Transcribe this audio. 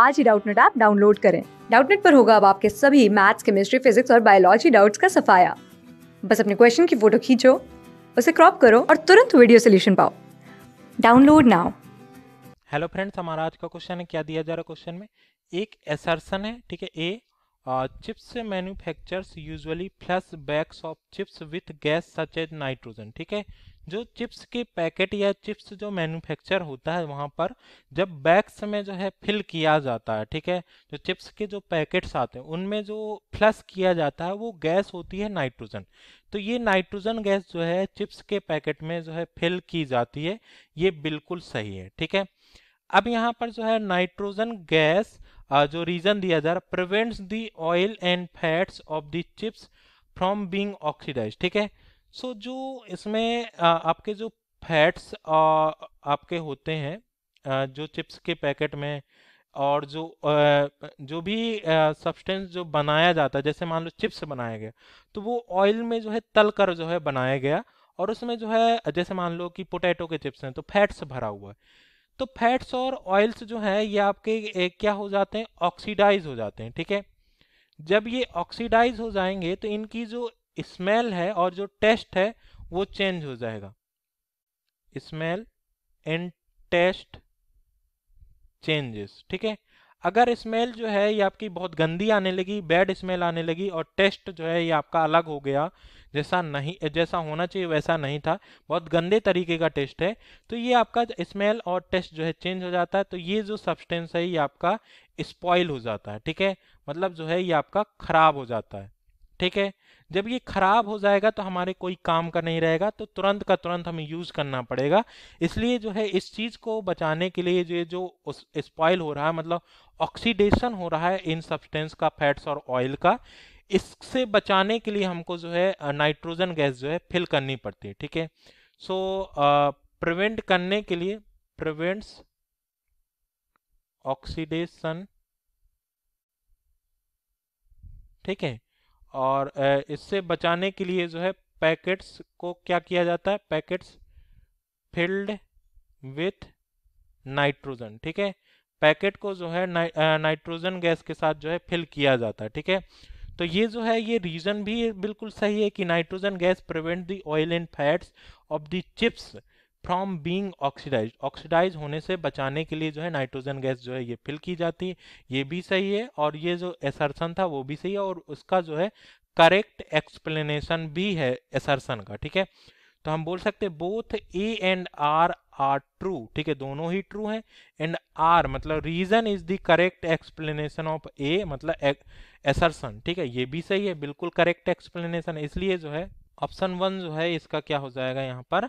आज ही Doubtnut app download करें डाउटनेट पर होगा अब आपके सभी मैथ्स केमिस्ट्री फिजिक्स और बायोलॉजी डाउट्स का सफाया बस अपने क्वेश्चन की फोटो खींचो उसे क्रॉप करो और तुरंत वीडियो सोल्यूशन पाओ डाउनलोड नाउ हेलो फ्रेंड्स हमारा आज का क्वेश्चन है क्या दिया जा रहा है क्वेश्चन में एक एसर्सन है ठीक है A chips manufactures usually flash bags of chips with gas such as nitrogen ठीक है जो चिप्स के पैकेट या चिप्स जो मैन्युफैक्चर होता है वहाँ पर जब बैग्स में जो है फिल किया जाता है ठीक है जो चिप्स के जो पैकेट्स आते हैं उनमें जो फ्लस किया जाता है वो गैस होती है नाइट्रोजन तो ये नाइट्रोजन गैस जो है चिप्स के पैकेट में जो है फिल की जाती है ये बिल्कुल सही है ठीक है अब यहाँ पर जो है नाइट्रोजन गैस Uh, जो रीजन दिया जा रहा prevents the oil and fats of the chips from being oxidise ठीक है सो so, जो इसमें uh, आपके जो फैट्स uh, आपके होते हैं जो चिप्स के पैकेट में और जो जो भी सब्सटेंस जो बनाया जाता है जैसे मान लो चिप्स बनाया गया तो वो ऑयल में जो है तल कर जो है बनाया गया और उसमें जो है जैसे मान लो कि पोटैटो के चिप्स हैं तो फैट्स भरा हुआ है तो फैट्स और ऑयल्स जो हैं ये आपके एक क्या हो जाते हैं ऑक्सीडाइज हो जाते हैं ठीक है जब ये ऑक्सीडाइज हो जाएंगे तो इनकी जो स्मेल है और जो टेस्ट है वो चेंज हो जाएगा स्मेल एंड टेस्ट चेंजेस ठीक है अगर स्मेल जो है ये आपकी बहुत गंदी आने लगी बैड स्मेल आने लगी और टेस्ट जो है ये आपका अलग हो गया जैसा नहीं जैसा होना चाहिए वैसा नहीं था बहुत गंदे तरीके का टेस्ट है तो ये आपका स्मेल और टेस्ट जो है चेंज हो जाता है तो ये जो सब्सटेंस है ये आपका स्पॉइल हो जाता है ठीक है मतलब जो है ये आपका खराब हो जाता है ठीक है जब ये खराब हो जाएगा तो हमारे कोई काम का नहीं रहेगा तो तुरंत का तुरंत हमें यूज करना पड़ेगा इसलिए जो है इस चीज को बचाने के लिए जो जो स्पॉइल हो रहा है मतलब ऑक्सीडेशन हो रहा है इन सब्सटेंस का फैट्स और ऑयल का इससे बचाने के लिए हमको जो है नाइट्रोजन गैस जो है फिल करनी पड़ती है ठीक है सो प्रिवेंट करने के लिए प्रिवेंट्स ऑक्सीडेशन ठीक है और इससे बचाने के लिए जो है पैकेट्स को क्या किया जाता है पैकेट्स फिल्ड विथ नाइट्रोजन ठीक है पैकेट को जो है नाइट्रोजन गैस के साथ जो है फिल किया जाता है ठीक है तो ये जो है ये रीज़न भी बिल्कुल सही है कि nitrogen gas prevent the oil and fats of the chips from being oxidise oxidise होने से बचाने के लिए जो है नाइट्रोजन गैस जो है ये फिल की जाती है ये भी सही है और ये जो एसरसन था वो भी सही है और उसका जो है करेक्ट एक्सप्लेनेशन भी है एसरसन का ठीक है तो हम बोल सकते both A and R are true ठीक है दोनों ही ट्रू हैं एंड आर मतलब reason is the correct explanation of A मतलब एसरसन ठीक है ये भी सही है बिल्कुल करेक्ट एक्सप्लेनेशन इसलिए जो है ऑप्शन वन जो है इसका क्या हो जाएगा यहाँ पर